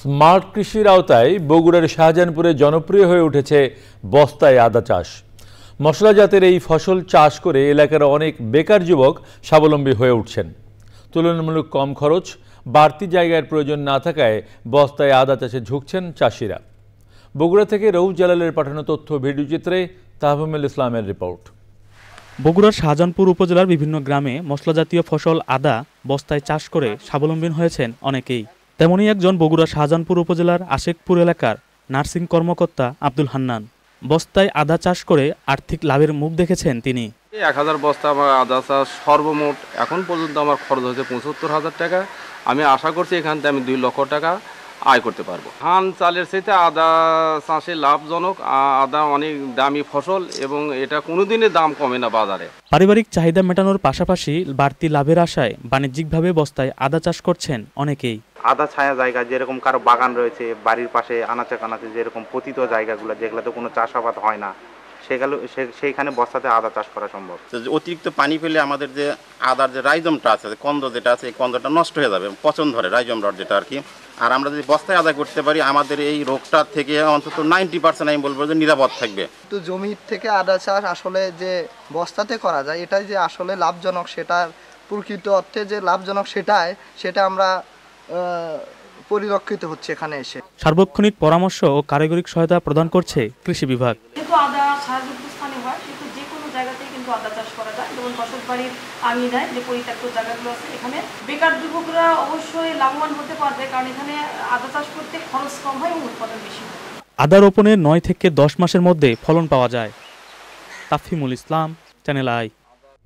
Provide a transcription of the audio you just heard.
smart কৃষির আওতায় বগুড়ার শাহজাহানপুরে জনপ্রিয় হয়ে উঠেছে বস্তায় আদা চাষ মশলা জাতের এই ফসল চাষ করে এলাকার অনেক বেকার যুবক স্বাবলম্বী হয়ে উঠছেন তুলনামূলক কম খরচ বাড়তি জায়গার প্রয়োজন না থাকায় বস্তায় আদা চাষে ঝুঁকছেন চাষিরা বগুড়া থেকে রৌ জালালের পাঠানো তথ্য ভিডিওচিত্রে তাহমিল ইসলামের রিপোর্ট বগুড়ার শাহজাহানপুর উপজেলার বিভিন্ন গ্রামে মশলা জাতীয় ফসল আদা বস্তায় চাষ করে স্বাবলম্বী হয়েছেন অনেকেই তেমনই একজন বগুড়া শাহজাহানপুর উপজেলার আশেকপুর এলাকার নার্সিং কর্মকর্তা আব্দুল হান্নান বস্তায় আদা চাষ করে আর্থিক লাভের মুখ দেখেছেন তিনি এক হাজার বস্তা আমার আদা চাষ সর্বমোট এখন পর্যন্ত আমার খরচ হয়েছে পঁচাত্তর হাজার টাকা আমি আশা করছি এখান থেকে আমি দুই লক্ষ টাকা আয় করতে পারবো ধান চালের সাথে আদা চাষে লাভজনক আদা অনেক দামি ফসল এবং এটা কোনোদিনই দাম কমে না বাজারে পারিবারিক চাহিদা মেটানোর পাশাপাশি বাড়তি লাভের আশায় বাণিজ্যিকভাবে বস্তায় আদা চাষ করছেন অনেকেই আদা ছায়া জায়গা যেরকম কারো বাগান রয়েছে বাড়ির পাশে আনাচে কানাচে যেরকম পতিত জায়গাগুলো যেগুলোতে কোনো চাষাবাদ হয় না সেগুলো সেইখানে বস্তাতে আদা চাষ করা সম্ভব অতিরিক্ত পানি ফেলে আমাদের যে আদার যে রাইজমটা আছে কন্দ যেটা আছে এই কন্দটা নষ্ট হয়ে যাবে পচন ধরে রাইজম রড যেটা আর কি আর আমরা যদি বস্তায় আদায় করতে পারি আমাদের এই রোগটা থেকে অন্তত নাইনটি পার্সেন্ট আমি বলবো যে নিরাপদ থাকবে তো জমির থেকে আদা চাষ আসলে যে বস্তাতে করা যায় এটাই যে আসলে লাভজনক সেটা প্রকৃত অর্থে যে লাভজনক সেটাই সেটা আমরা পরিলক্ষিত হচ্ছে এখানে এসে সার্বক্ষণিক পরামর্শ ও কারিগরিক সহায়তা প্রদান করছে কৃষি বিভাগ আদা রোপণের নয় থেকে দশ মাসের মধ্যে ফলন পাওয়া যায় তাফিমুল ইসলাম চ্যানেল আই